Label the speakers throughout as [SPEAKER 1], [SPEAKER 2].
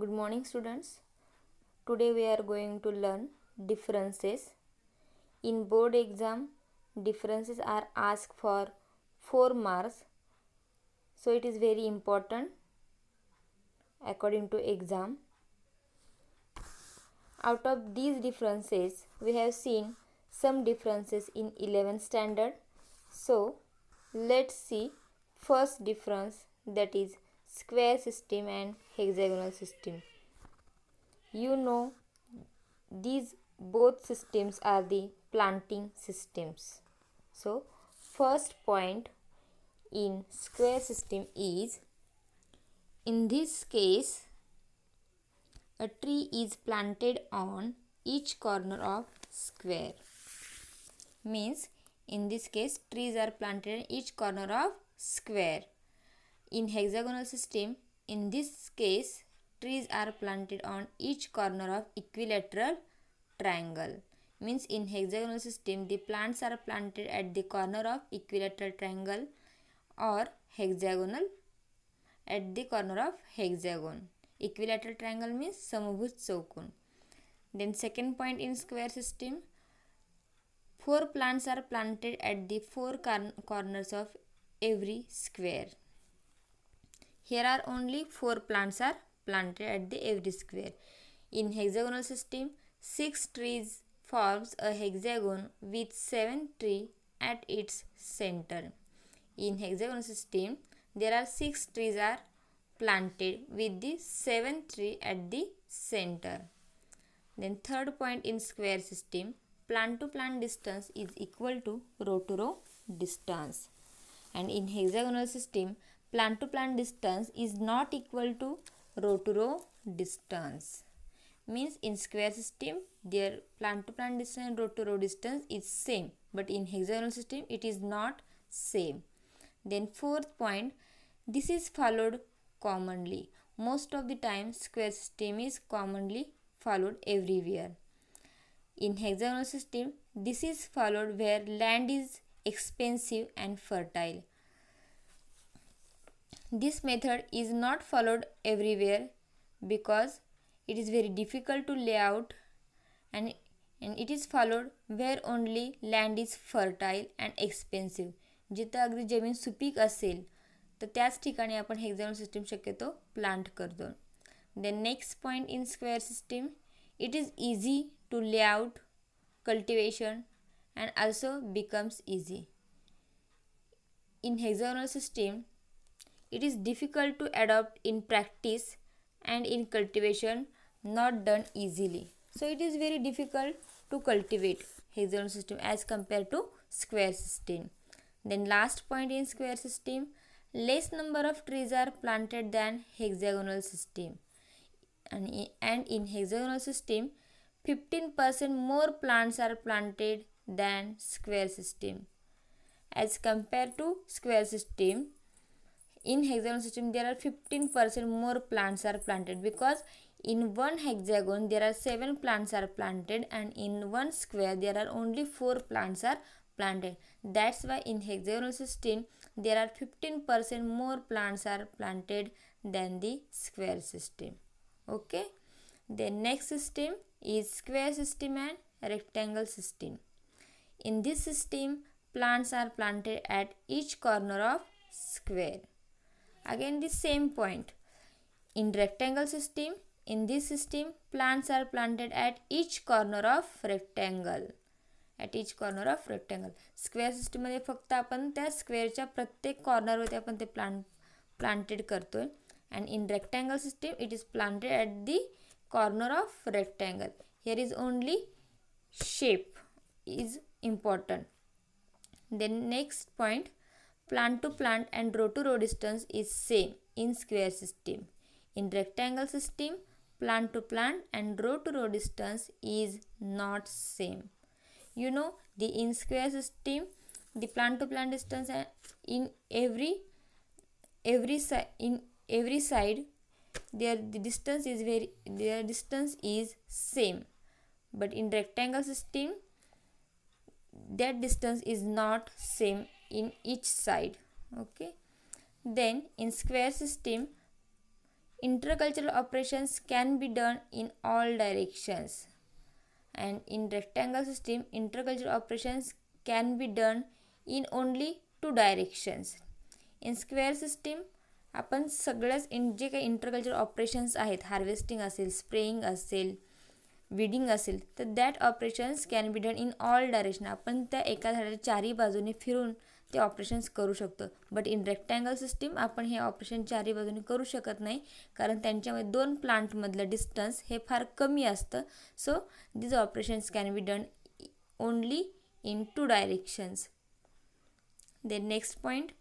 [SPEAKER 1] good morning students today we are going to learn differences in board exam differences are asked for 4 marks so it is very important according to exam out of these differences we have seen some differences in eleven standard so let's see first difference that is square system and hexagonal system. You know these both systems are the planting systems. So first point in square system is in this case a tree is planted on each corner of square means in this case trees are planted in each corner of square in hexagonal system, in this case, trees are planted on each corner of equilateral triangle. Means in hexagonal system, the plants are planted at the corner of equilateral triangle or hexagonal at the corner of hexagon. Equilateral triangle means samabhuj chaukan. Then second point in square system, four plants are planted at the four corners of every square. Here are only 4 plants are planted at the every square. In hexagonal system, 6 trees forms a hexagon with 7 tree at its center. In hexagonal system, there are 6 trees are planted with the 7 tree at the center. Then third point in square system, plant to plant distance is equal to row to row distance. And in hexagonal system, plant to plant distance is not equal to row to row distance means in square system their plant to plant distance and row to row distance is same but in hexagonal system it is not same then fourth point this is followed commonly most of the time square system is commonly followed everywhere in hexagonal system this is followed where land is expensive and fertile this method is not followed everywhere because it is very difficult to lay out and, and it is followed where only land is fertile and expensive. जिथं अगदी जमीन सुपीक असेल तर त्याच ठिकाणी आपण hexagonal system शक्यतो प्लांट करतो then next point in square system it is easy to lay out cultivation and also becomes easy in hexagonal system it is difficult to adopt in practice and in cultivation not done easily. So it is very difficult to cultivate hexagonal system as compared to square system. Then last point in square system, less number of trees are planted than hexagonal system. And in, and in hexagonal system, 15% more plants are planted than square system. As compared to square system, in hexagonal system there are 15% more plants are planted because in one hexagon there are 7 plants are planted and in one square there are only 4 plants are planted. That's why in hexagonal system there are 15% more plants are planted than the square system. Okay. The next system is square system and rectangle system. In this system plants are planted at each corner of square again the same point in rectangle system in this system plants are planted at each corner of rectangle at each corner of rectangle square system मध्ये फक्त आपण त्या स्क्वेअरच्या प्रत्येक corner corner, आपण ते plant planted करतोय and in rectangle system it is planted at the corner of rectangle here is only shape is important then next point plant to plant and row to row distance is same in square system. In rectangle system, plant to plant and row to row distance is not same. You know the in square system, the plant to plant distance in every every side in every side their the distance is very their distance is same but in rectangle system that distance is not same in each side okay then in square system intercultural operations can be done in all directions and in rectangle system intercultural operations can be done in only two directions in square system आपण सगळ्याच इन जे काही interculture operations आहेत harvesting असेल स्प्रेईंग असेल weeding असेल तर that operations can be done in all direction आपण त्या एका झाडाच्या चारही बाजूने फिरून ते ऑपरेशन्स करू शकतो बट इन रेक्टँगल सिस्टीम आपण हे ऑपरेशन चारही बाजूने करू शकत नाही कारण त्यांच्यामध्ये दोन प्लांटमधलं डिस्टन्स हे फार कमी असतं so these operations can be done only in two directions the next point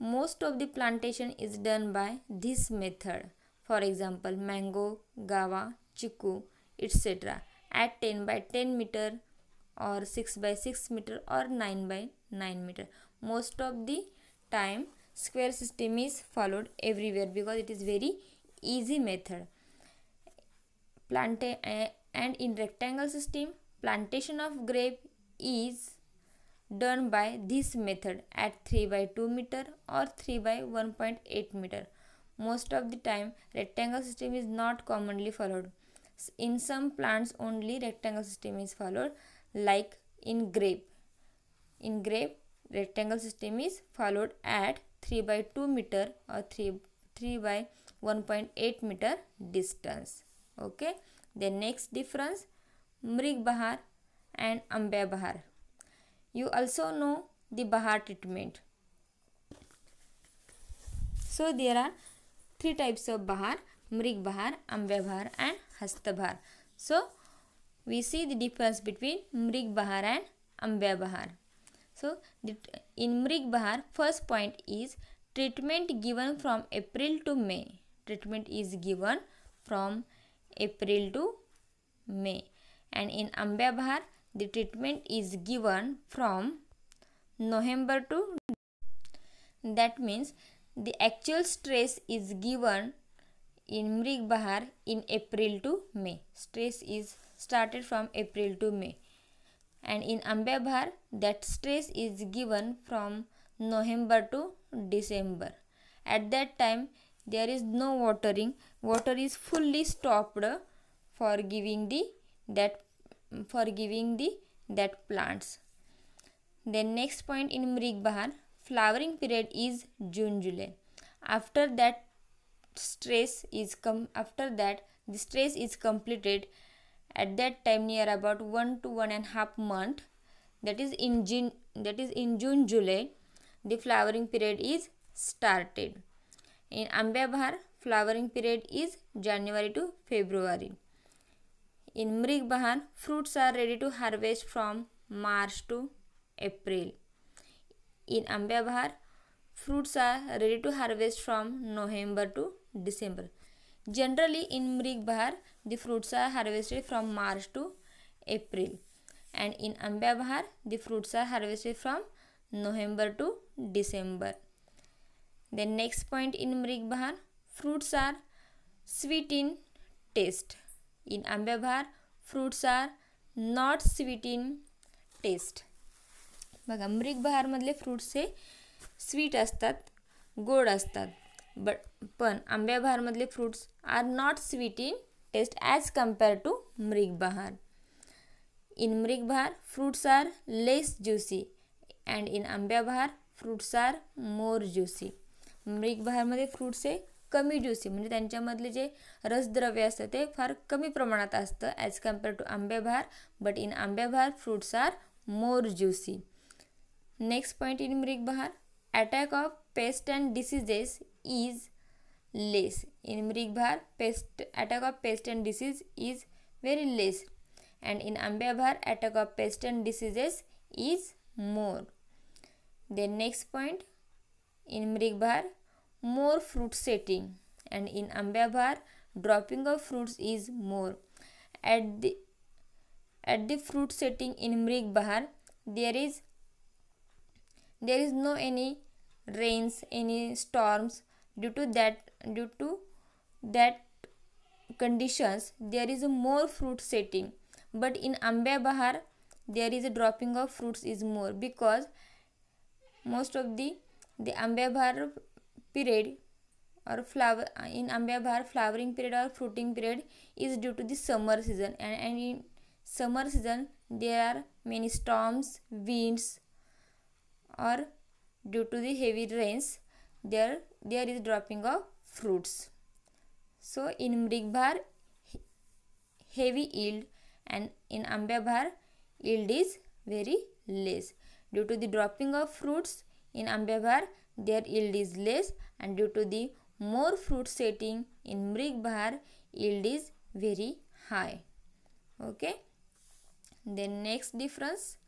[SPEAKER 1] most of the plantation is done by this method for example mango guava chikoo etcetera at ten by ten metre or six by six metre or nine by nine metre most of the time square system is followed everywhere because it is very easy method Planta eh, and in rectangle system plantation of grape is done by this method at 3 by 2 meter or 3 by 1.8 meter most of the time rectangle system is not commonly followed in some plants only rectangle system is followed like in grape in grape rectangle system is followed at 3 by 2 meter or 3, 3 by 1.8 meter distance. Okay. The next difference Mrig Bahar and ambe Bahar. You also know the Bahar treatment. So there are three types of Bahar, Mrig Bahar, ambe Bahar and Hastabhar. Bahar. So we see the difference between Mrig Bahar and ambe Bahar. So in Mrig Bahar, first point is treatment given from April to May. Treatment is given from April to May. And in Ambya Bahar, the treatment is given from November to that means the actual stress is given in Mrig Bahar in April to May. Stress is started from April to May and in Ambebhar that stress is given from November to December. At that time there is no watering, water is fully stopped for giving the that for giving the that plants. Then next point in Mrigbahar, flowering period is June July. After that stress is come after that the stress is completed at that time near about one to one and half month that is in June that is in June July the flowering period is started. In Ambebhar flowering period is January to February. In Mrigbahar fruits are ready to harvest from March to April. In Ambebhar fruits are ready to harvest from November to December. Generally in Mrigbahar the fruits are harvested from March to April and in Ambya Bahar the fruits are harvested from November to December. then next point in Mrig Bahar fruits are sweet in taste. In Ambya Bahar fruits are not sweet in taste. बघा madle fruits fruits sweet astat gold astat but pan पण आंब्या बहारमधले fruits are not sweet in taste as compared to mrigbahar. In mrigbahar, fruits are less juicy and in आंब्याबहार fruits are more juicy. मृगबहारमध्ये fruits हे कमी juicy म्हणजे त्यांच्यामधले जे रसद्रव्य असतं ते फार कमी प्रमाण ऐज कम्पेर्ड कम्पेअर टू आंब्याभार बट इन आंब्याभार fruits are more juicy next point in मृग बहार attack of pest and diseases is less. In Mrigbhar, pest, attack of pest and disease is very less. And in Ambebhar, attack of pest and diseases is more. Then next point, in Mrigbhar, more fruit setting. And in Ambebhar, dropping of fruits is more. At the, at the fruit setting in Mrigbhar, there is there is no any rains any storms due to that due to that conditions there is more fruit setting but in ambya bahar there is a dropping of fruits is more because most of the the ambya bahar period or flower in ambya bahar flowering period or fruiting period is due to the summer season and, and in summer season there are many storms winds or due to the heavy rains there there is dropping of fruits so in mrigbhar heavy yield and in ambebhar yield is very less due to the dropping of fruits in ambebhar their yield is less and due to the more fruit setting in mrigbhar yield is very high okay then next difference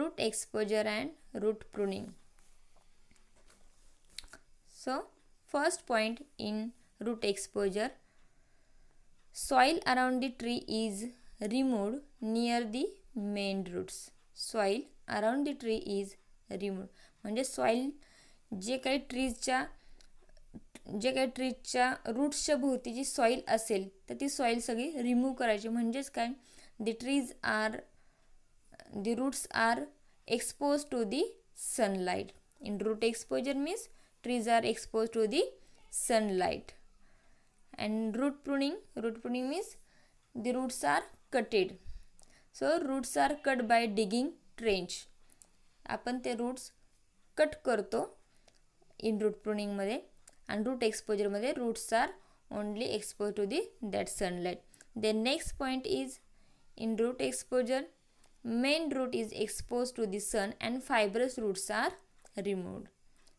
[SPEAKER 1] root exposure and root pruning so first point इन root exposure soil around the tree is removed near the main roots Soil around the tree is remove म्हणजे soil जे काही ट्रीजच्या जे काही ट्रीजच्या रूट्सच्या भोवती जी soil असेल तर ती सॉईल सगळी रिमूव्ह करायची म्हणजेच काय the trees are the roots are expose to the sunlight in root exposure means trees are exposed to the sunlight and root pruning root pruning means the roots are cutted so roots are cut by digging trench apan te roots cut karto in root pruning madhe and root exposure madhe roots are only exposed to the that sunlight the next point is in root exposure main root is exposed to the sun and fibrous roots are removed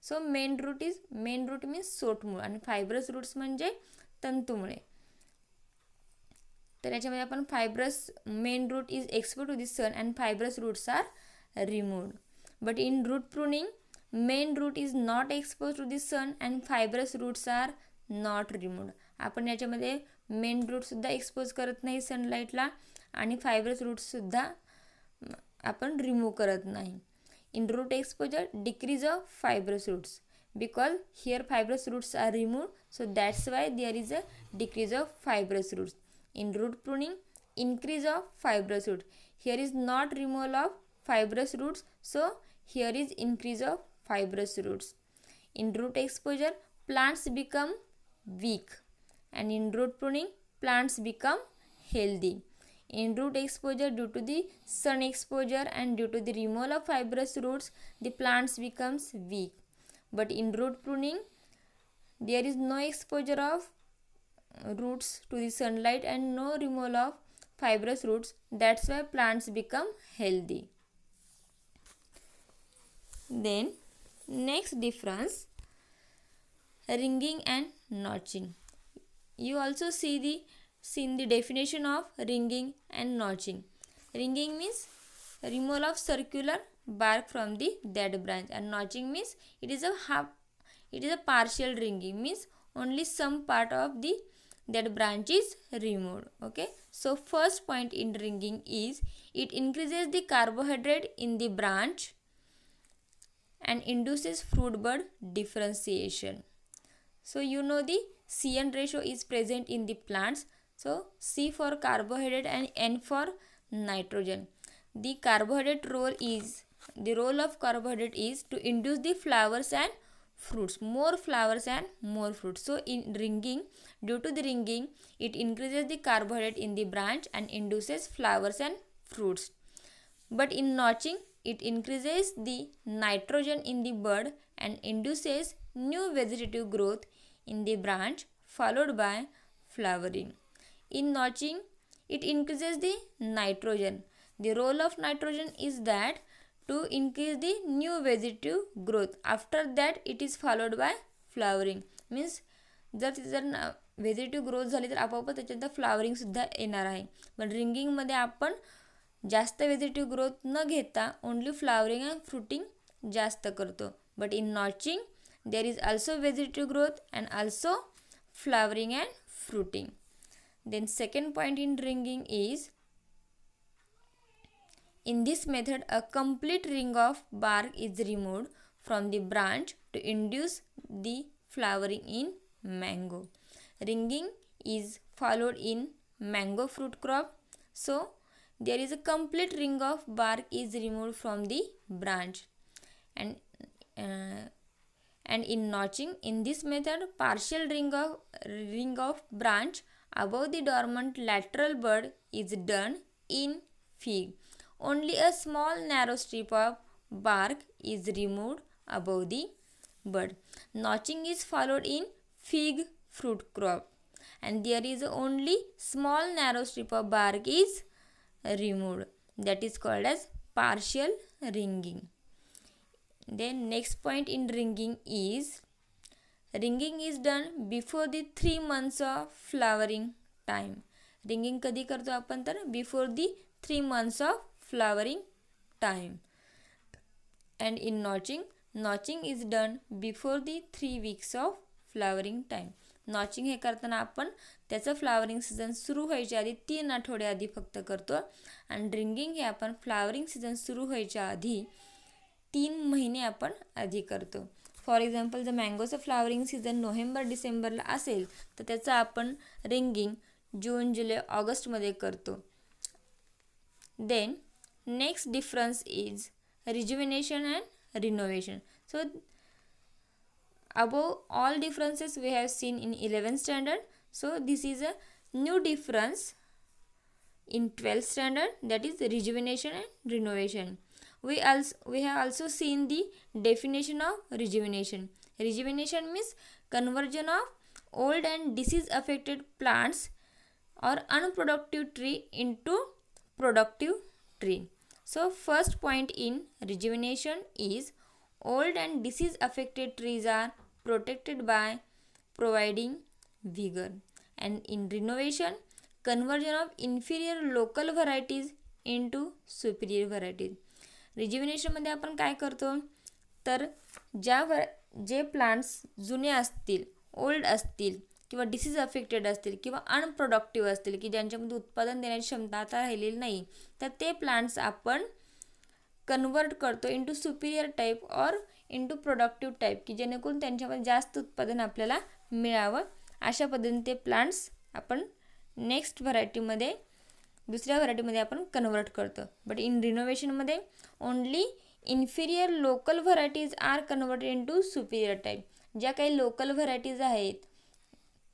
[SPEAKER 1] so main root is main root means सोटमूळ आणि fibrous roots म्हणजे तंतुमुळे तर याच्यामध्ये आपण fibrous main root is export to this sun and fibrous roots are remove but in root pruning main root is not expose to this sun and fibrous roots are not remove आपण याच्यामध्ये main रूटसुद्धा expose करत नाही सनलाईटला आणि fibrous रूट्ससुद्धा आपण remove करत नाही In root exposure, decrease of fibrous roots because here fibrous roots are removed. So that's why there is a decrease of fibrous roots. In root pruning, increase of fibrous root. Here is not removal of fibrous roots. So here is increase of fibrous roots. In root exposure, plants become weak and in root pruning, plants become healthy in root exposure due to the sun exposure and due to the removal of fibrous roots the plants becomes weak but in root pruning there is no exposure of roots to the sunlight and no removal of fibrous roots that's why plants become healthy then next difference ringing and notching you also see the seen the definition of ringing and notching. Ringing means removal of circular bark from the dead branch and notching means it is a half it is a partial ringing means only some part of the dead branch is removed okay so first point in ringing is it increases the carbohydrate in the branch and induces fruit bud differentiation so you know the cn ratio is present in the plants so C for carbohydrate and N for nitrogen. The carbohydrate role is the role of carbohydrate is to induce the flowers and fruits more flowers and more fruits so in ringing due to the ringing it increases the carbohydrate in the branch and induces flowers and fruits but in notching it increases the nitrogen in the bud and induces new vegetative growth in the branch followed by flowering in notching it increases the nitrogen the role of nitrogen is that to increase the new vegetative growth after that it is followed by flowering means जर जर ना व्हेजिटिव्ह growth झाली तर आपोआप त्याच्यानंतर फ्लावरिंगसुद्धा येणार आहे पण रिंगिंगमध्ये आपण जास्त व्हेजिटिव्ह ग्रोथ न घेता ओनली फ्लावरिंग अँड फ्रुटिंग जास्त करतो but in notching there is also vegetative growth and also flowering and fruiting Then second point in ringing is in this method a complete ring of bark is removed from the branch to induce the flowering in mango. Ringing is followed in mango fruit crop. So there is a complete ring of bark is removed from the branch and uh, and in notching in this method partial ring of ring of branch above the dormant lateral bud is done in fig. Only a small narrow strip of bark is removed above the bud. Notching is followed in fig fruit crop and there is only small narrow strip of bark is removed that is called as partial ringing. Then next point in ringing is ringing is done before the three months of flowering time ringing कधी करतो आपण तर before the three months of flowering time and in notching notching is done before the three weeks of flowering time notching हे करताना आपण त्याचं flowering season सुरू व्हायच्या आधी तीन आठवड्या आधी फक्त करतो आणि ड्रिंगिंग हे आपण फ्लावरिंग सीझन सुरू व्हायच्या आधी तीन महिने आपण आधी करतो फॉर एक्झाम्पल जर मँगोचं फ्लावरिंग सीझन नोव्हेंबर डिसेंबरला असेल तर त्याचं आपण रिंगिंग जून जुलै ऑगस्टमध्ये करतो then next difference is rejuvenation and renovation so above all differences we have seen in eleven standard so this is a new difference in twelfth standard that is rejuvenation and renovation we also we have also seen the definition of rejuvenation rejuvenation means conversion of old and disease affected plants or unproductive tree into productive tree so first point in rejuvenation is old and disease affected trees are protected by providing vigor and in renovation conversion of inferior local varieties into superior varieties रिजिव्हिनेशनमध्ये आपण काय करतो तर ज्यावर जे plants जुने असतील old असतील किंवा डिसीज अफेक्टेड असतील किंवा अनप्रोडक्टिव्ह असतील की ज्यांच्यामध्ये उत्पादन देण्याची क्षमता आता राहिलेली नाही तर ते प्लांट्स आपण कन्वर्ट करतो into superior type or into productive type की जेणेकरून त्यांच्यामध्ये जास्त उत्पादन आपल्याला मिळावं अशा पद्धतीने ते प्लांट्स आपण नेक्स्ट व्हरायटीमध्ये दुसऱ्या व्हरायटीमध्ये आपण कन्व्हर्ट करतो बट इन रिनोव्हेशनमध्ये only inferior local varieties are converted in to superior type ज्या काही लोकल व्हरायटीज आहेत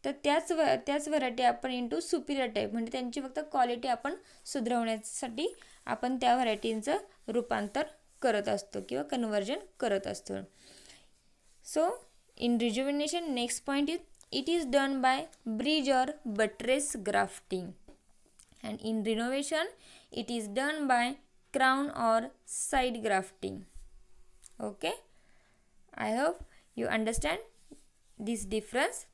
[SPEAKER 1] तर त्याच व त्याच व्हरायटी आपण इंटू सुपिरियर टाईप म्हणजे त्यांची फक्त क्वालिटी आपण सुधारवण्यासाठी आपण त्या व्हरायटींचं रूपांतर करत असतो किंवा कन्वर्जन करत असतो so in rejuvenation next point is it is done by bridge or buttress grafting and in renovation it is done by crown or side grafting okay i hope you understand this difference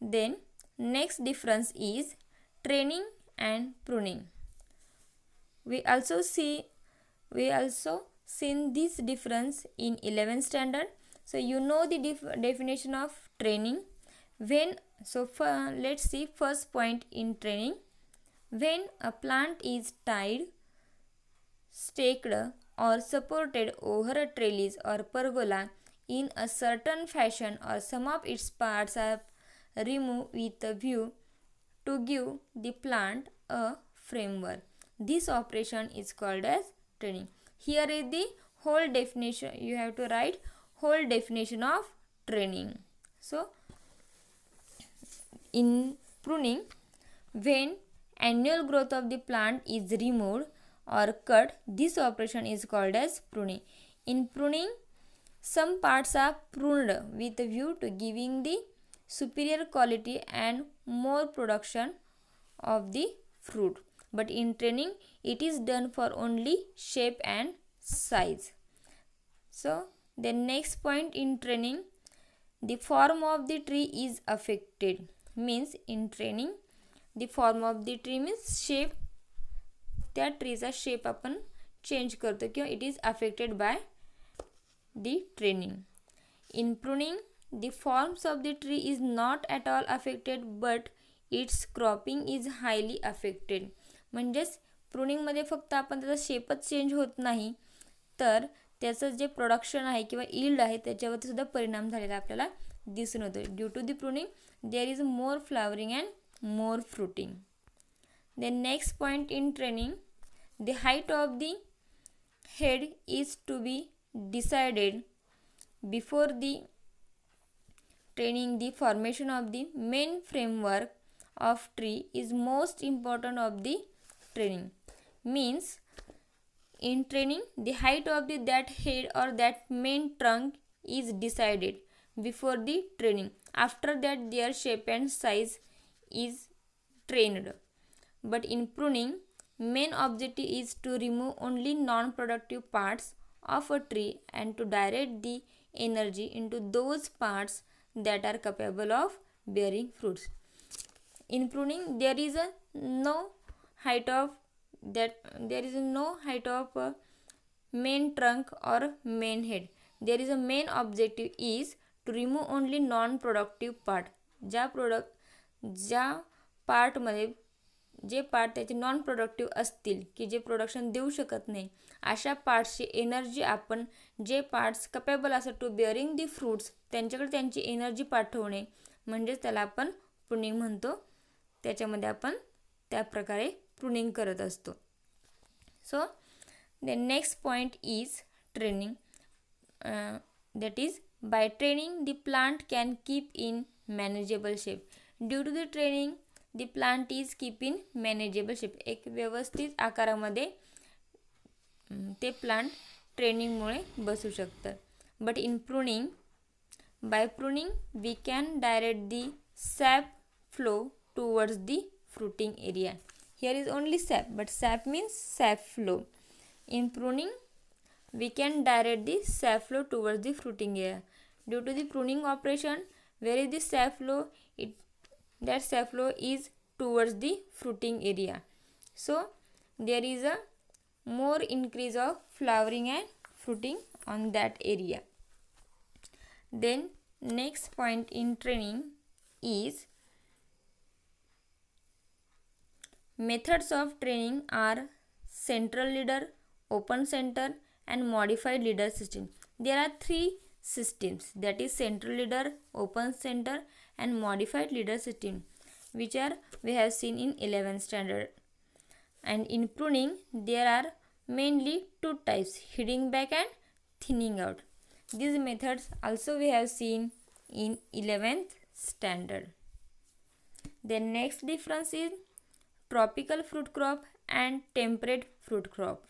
[SPEAKER 1] then next difference is training and pruning we also see we also seen this difference in 11th standard so you know the definition of training when so for, let's see first point in training when a plant is tied, staked or supported over a trellis or pergola in a certain fashion or some of its parts are removed with a view to give the plant a framework. This operation is called as training. Here is the whole definition. You have to write whole definition of training. So, in pruning, when annual growth of the plant is removed or cut, this operation is called as pruning. In pruning, some parts are pruned with a view to giving the superior quality and more production of the fruit. But in training, it is done for only shape and size. So, the next point in training, the form of the tree is affected. Means in training, the form of the tree means shape त्या ट्रीचा shape आपण change करतो किंवा it is affected by the training in pruning the forms of the tree is not at all affected but its cropping is highly affected म्हणजेच प्रुनिंगमध्ये फक्त आपण त्याचा शेपच चेंज होत नाही तर त्याचं जे प्रोडक्शन आहे किंवा इल्ड आहे त्याच्यावरती सुद्धा परिणाम झालेला आपल्याला दिसून येतो due to the pruning there is more flowering and more fruiting. The next point in training, the height of the head is to be decided before the training the formation of the main framework of tree is most important of the training means in training the height of the that head or that main trunk is decided before the training after that their shape and size is trained. But in pruning, main objective is to remove only non-productive parts of a tree and to direct the energy into those parts that are capable of bearing fruits. In pruning, there is a no height of that there is no height of main trunk or main head. There is a main objective is to remove only non-productive part. Ja product ज्या पार्टमध्ये जे part त्याचे non productive असतील की जे production देऊ शकत नाही अशा पार्ट्सची एनर्जी आपण जे पार्ट्स कपेबल असतात टू बिअरिंग दी फ्रूट्स त्यांच्याकडे त्यांची एनर्जी पाठवणे म्हणजेच त्याला आपण प्रुनिंग म्हणतो त्याच्यामध्ये आपण त्या प्रकारे प्रुनिंग करत असतो so the next point is training that is by training the plant can keep in manageable shape due to the training the plant is keep in manageable shape एक व्यवस्थित आकारामध्ये ते प्लांट ट्रेनिंगमुळे बसू शकतं but in pruning by pruning we can direct the sap flow towards the fruiting area. Here is only sap, but sap means sap flow. In pruning, we can direct the sap flow towards the fruiting area. Due to the pruning operation, where is the sap flow? It that safflower is towards the fruiting area so there is a more increase of flowering and fruiting on that area then next point in training is methods of training are central leader open center and modified leader system there are three systems that is central leader open center and modified leader system which are we have seen in 11th standard and in pruning there are mainly two types heading back and thinning out these methods also we have seen in 11th standard the next difference is tropical fruit crop and temperate fruit crop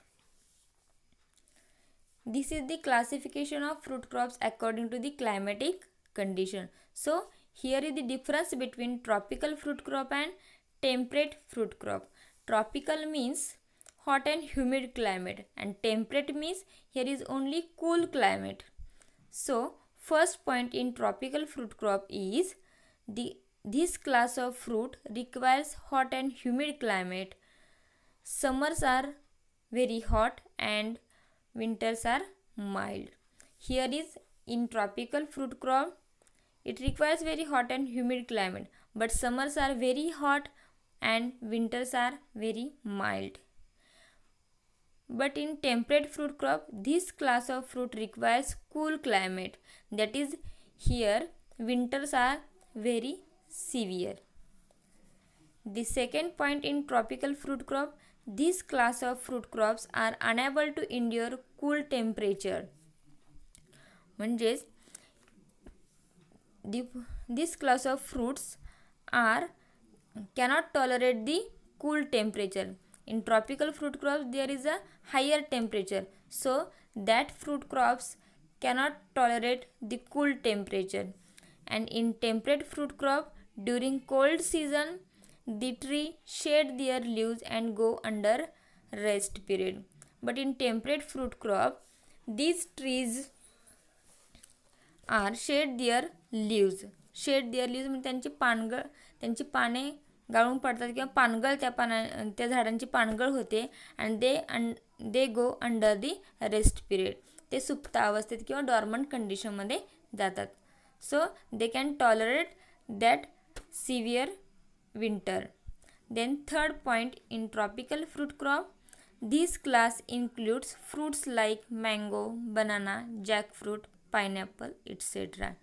[SPEAKER 1] this is the classification of fruit crops according to the climatic condition so here is the difference between tropical fruit crop and temperate fruit crop. Tropical means hot and humid climate and temperate means here is only cool climate. So, first point in tropical fruit crop is the this class of fruit requires hot and humid climate. Summers are very hot and winters are mild. Here is in tropical fruit crop it requires very hot and humid climate, but summers are very hot and winters are very mild. But in temperate fruit crop, this class of fruit requires cool climate. That is, here winters are very severe. The second point in tropical fruit crop, this class of fruit crops are unable to endure cool temperature the, this class of fruits are cannot tolerate the cool temperature. In tropical fruit crops there is a higher temperature. So that fruit crops cannot tolerate the cool temperature. And in temperate fruit crop during cold season the tree shed their leaves and go under rest period. But in temperate fruit crop these trees are shed their leaves shed their leaves म्हणजे त्यांची पानगळ त्यांची पाने गाळून पडतात किंवा पानगळ त्या पाना त्या झाडांची पानगळ होते and they and they go under the rest period ते सुप्त अवस्थेत किंवा डॉर्मंट कंडिशनमध्ये जातात so they can tolerate that severe winter then third point in tropical fruit crop this class includes fruits like mango banana jackfruit pineapple, etc.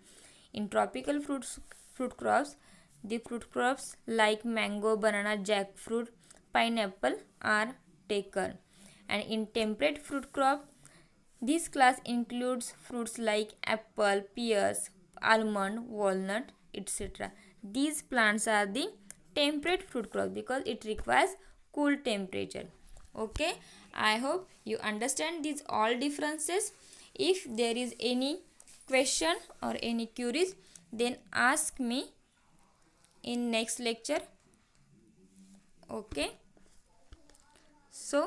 [SPEAKER 1] In tropical fruits, fruit crops, the fruit crops like mango, banana, jackfruit, pineapple are taken. And in temperate fruit crop, this class includes fruits like apple, pears, almond, walnut, etc. These plants are the temperate fruit crop because it requires cool temperature. Okay, I hope you understand these all differences if there is any question or any queries then ask me in next lecture okay so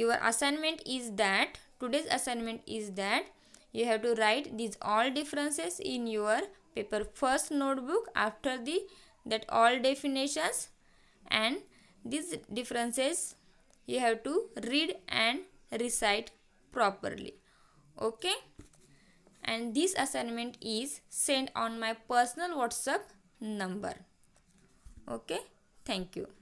[SPEAKER 1] your assignment is that today's assignment is that you have to write these all differences in your paper first notebook after the that all definitions and these differences you have to read and recite properly okay and this assignment is sent on my personal whatsapp number okay thank you